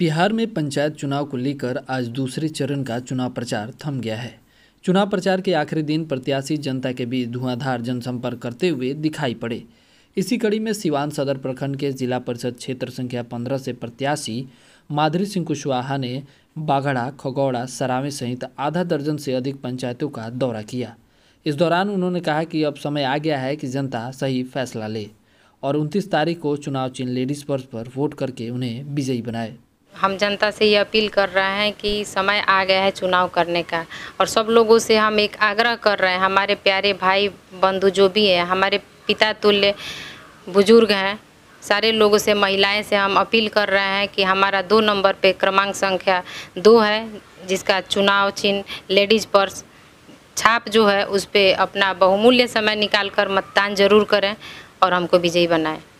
बिहार में पंचायत चुनाव को लेकर आज दूसरे चरण का चुनाव प्रचार थम गया है चुनाव प्रचार के आखिरी दिन प्रत्याशी जनता के बीच धुआंधार जनसंपर्क करते हुए दिखाई पड़े इसी कड़ी में सिवान सदर प्रखंड के जिला परिषद क्षेत्र संख्या पंद्रह से प्रत्याशी माधुरी सिंह कुशवाहा ने बाघड़ा खगौड़ा सरावे सहित आधा दर्जन से अधिक पंचायतों का दौरा किया इस दौरान उन्होंने कहा कि अब समय आ गया है कि जनता सही फैसला ले और 29 तारीख को चुनाव चिन्ह लेडीज पर्स पर वोट करके उन्हें विजयी बनाए हम जनता से ये अपील कर रहे हैं कि समय आ गया है चुनाव करने का और सब लोगों से हम एक आग्रह कर रहे हैं हमारे प्यारे भाई बंधु जो भी हैं हमारे पिता तुल्य बुजुर्ग हैं सारे लोगों से महिलाएं से हम अपील कर रहे हैं कि हमारा दो नंबर पे क्रमांक संख्या दो है जिसका चुनाव चिन्ह लेडीज़ पर्स छाप जो है उस पर अपना बहुमूल्य समय निकाल कर मतदान जरूर करें और हमको विजयी बनाएं